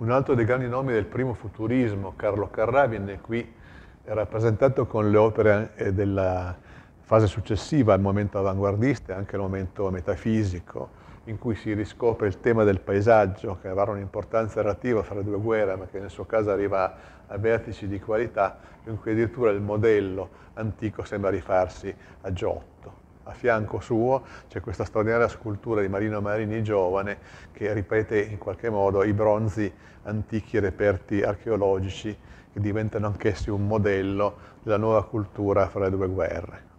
Un altro dei grandi nomi del primo futurismo, Carlo Carrà, viene qui rappresentato con le opere eh, della fase successiva al momento avanguardista e anche al momento metafisico, in cui si riscopre il tema del paesaggio, che avrà un'importanza relativa fra le due guerre, ma che nel suo caso arriva a vertici di qualità, in cui addirittura il modello antico sembra rifarsi a Giotto a fianco suo c'è questa straordinaria scultura di Marino Marini giovane che ripete in qualche modo i bronzi antichi reperti archeologici che diventano anch'essi un modello della nuova cultura fra le due guerre.